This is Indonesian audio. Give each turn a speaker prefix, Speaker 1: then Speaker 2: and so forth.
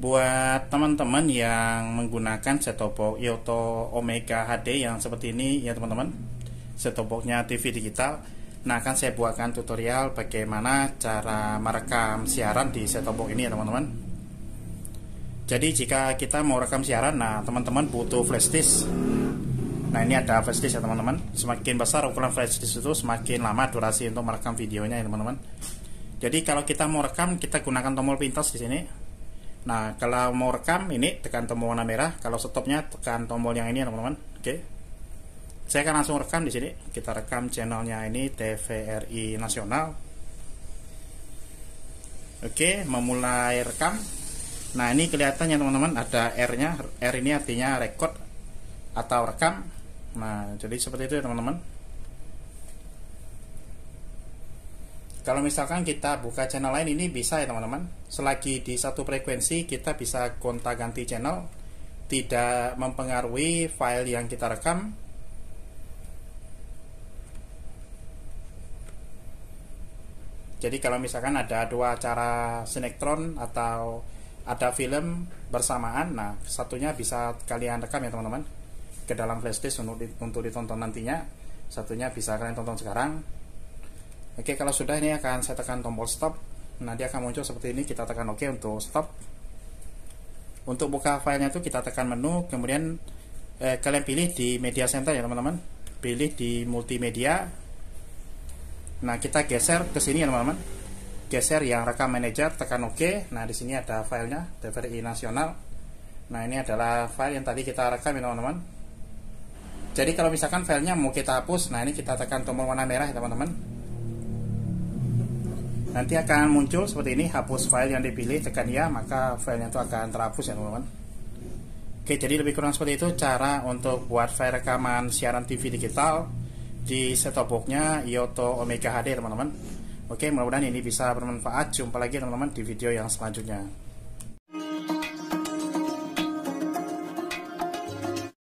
Speaker 1: buat teman-teman yang menggunakan set-top box Yoto Omega HD yang seperti ini ya teman-teman set boxnya TV digital nah akan saya buatkan tutorial bagaimana cara merekam siaran di set box ini ya teman-teman jadi jika kita mau rekam siaran nah teman-teman butuh flash disk nah ini ada flash disk ya teman-teman semakin besar ukuran flash disk itu semakin lama durasi untuk merekam videonya ya teman-teman jadi kalau kita mau rekam kita gunakan tombol pintas di sini Nah, kalau mau rekam ini tekan tombol warna merah, kalau stopnya tekan tombol yang ini teman-teman. Oke. Saya akan langsung rekam di sini. Kita rekam channelnya ini TVRI Nasional. Oke, memulai rekam. Nah, ini kelihatannya teman-teman ada R-nya. R ini artinya record atau rekam. Nah, jadi seperti itu ya teman-teman. kalau misalkan kita buka channel lain ini bisa ya teman-teman selagi di satu frekuensi kita bisa kontak ganti channel tidak mempengaruhi file yang kita rekam jadi kalau misalkan ada dua cara sinetron atau ada film bersamaan nah satunya bisa kalian rekam ya teman-teman ke dalam flashdisk untuk ditonton nantinya satunya bisa kalian tonton sekarang Oke, kalau sudah ini akan saya tekan tombol stop. Nah, dia akan muncul seperti ini. Kita tekan OK untuk stop. Untuk buka filenya itu kita tekan menu, kemudian eh, kalian pilih di media center ya teman-teman. Pilih di multimedia. Nah, kita geser ke sini ya teman-teman. Geser yang rekam manager, tekan OK. Nah, di sini ada filenya TVRI Nasional. Nah, ini adalah file yang tadi kita rekam ya teman-teman. Jadi kalau misalkan filenya mau kita hapus, nah ini kita tekan tombol warna merah ya teman-teman nanti akan muncul seperti ini hapus file yang dipilih tekan ya maka filenya itu akan terhapus ya teman-teman oke jadi lebih kurang seperti itu cara untuk buat file rekaman siaran TV digital di set-top boxnya Yoto Omega HD teman-teman oke mudah-mudahan ini bisa bermanfaat jumpa lagi teman-teman di video yang selanjutnya